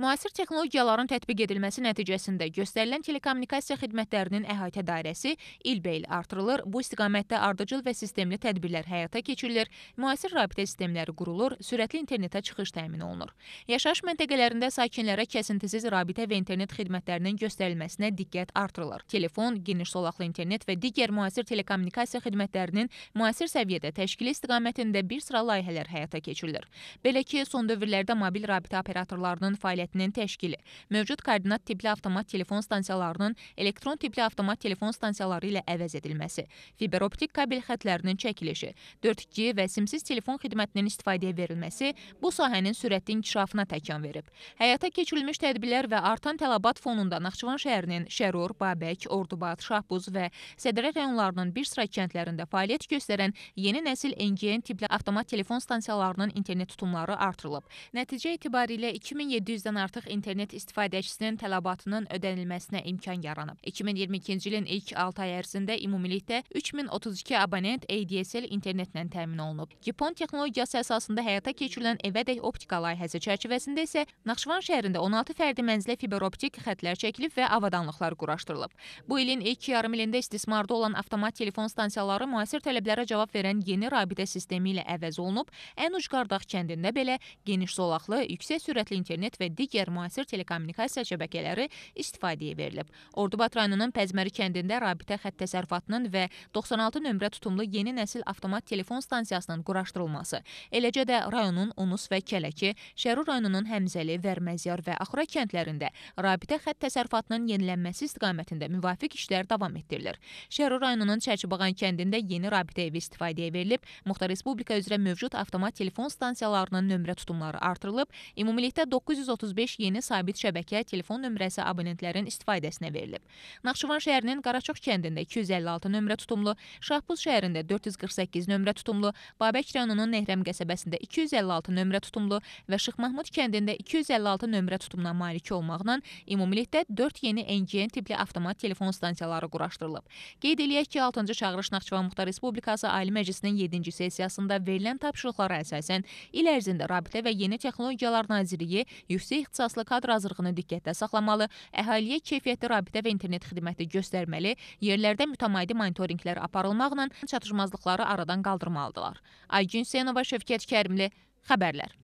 Müasir texnologiyaların tətbiq edilməsi nəticəsində göstərilən telekommunikasiya xidmətlərinin əhatə dairəsi ilbəil artırılır, bu istiqamətdə ardıcıl və sistemli tədbirlər həyata keçirilir, müasir rabitə sistemləri qurulur, sürətli internetə çıxış təmin olunur. Yaşayış məntəqələrində sakinlərə kəsintisiz rabitə və internet xidmətlərinin göstərilməsinə diqqət artırılır. Telefon, geniş zolaqlı internet və digər müasir telekommunikasiya xidmətlərinin müasir səviyyədə təşkili istiqamətində bir sıra layihələr həyata keçirilir. Belə ki, son dövrlərdə mobil rabitə operatorlarının fəaliyyəti xəttinin təşkili, mövcud koordinat tipli avtomat telefon stansiyalarının elektron tipli avtomat telefon stansiyaları ilə əvəz edilməsi, fiberoptik kabel xətlərinin çəkilişi, 4G və simsiz telefon xidmətinin istifadəyə verilməsi bu sahənin sürətli inkişafına təkan verib. Həyata keçirilmiş tədbirlər və artan tələbat fonunda Naxçıvan şəhərinin Şərur, Babək, Ordubad, Şahbuz və Sədrə rayonlarının bir sıra kəndlərində fəaliyyət göstərən yeni nəsil NGN tipli avtomat telefon stansiyalarının internet tutumları artırılıb. Nəticə etibarilə 2700-dən artıq internet istifadəçisinin tələbatının ödənilməsinə imkan yaranıb. 2022-ci ilin ilk 6 ay ərzində ümumilikdə 3032 abonent ADSL internetlə təmin olunub. Gipon texnologiyası əsasında həyata keçirilən evədək optika layihəsi çərçivəsində isə Naxçıvan şəhərində 16 fərdi mənzilə fiberoptik xətlər çəkilib və avadanlıqlar quraşdırılıb. Bu ilin ilk yarım ilində istismarda olan avtomat telefon stansiyaları müasir tələblərə cavab verən yeni rabitə sistemi ilə əvəz olunub. Ən ucqardaq kəndində belə geniş zolaqlı, yüksək sürətli internet və digər müasir telekommunikasiya şəbəkələri istifadəyə verilib. Ordubad rayonunun Pəzməri kəndində rabitə xətt təsərrüfatının və 96 nömrə tutumlu yeni nəsil avtomat telefon stansiyasının quraşdırılması, eləcə də rayonun Unus və Kələki, Şəru rayonunun Həmzəli, Vərməzyar və Axura kəndlərində rabitə xətt təsərrüfatının yenilənməsi istiqamətində müvafiq işlər davam etdirilir. Şəru rayonunun Çərçibağan kəndində yeni rabitə evi istifadəyə verilib, Muxtar Respublika üzrə mövcud avtomat telefon stansiyalarının nömrə tutumları artırılıb, ümumilikdə 930 35 yeni sabit şəbəkə telefon nömrəsi abonentlərin istifadəsinə verilib. Naxçıvan şəhərinin Qaraçox kəndində 256 nömrə tutumlu, Şahbuz şəhərində 448 nömrə tutumlu, Babək rayonunun Nehrəm qəsəbəsində 256 nömrə tutumlu və Şıx Mahmud kəndində 256 nömrə tutumuna malik olmaqla ümumilikdə 4 yeni NGN tipli avtomat telefon stansiyaları quraşdırılıb. Qeyd eləyək ki, 6-cı çağırış Naxçıvan Muxtar Respublikası Ali Məclisinin 7-ci sessiyasında verilən tapşırıqlara əsasən il ərzində Rabitə və Yeni Texnologiyalar Nazirliyi yüksək ixtisaslı kadr hazırlığını diqqətdə saxlamalı, əhaliyə keyfiyyətli rabitə və internet xidməti göstərməli, yerlərdə mütəmadi monitorinqlər aparılmaqla çatışmazlıqları aradan qaldırmalıdırlar. Aygün Senova, Şövkət Kərimli, xəbərlər.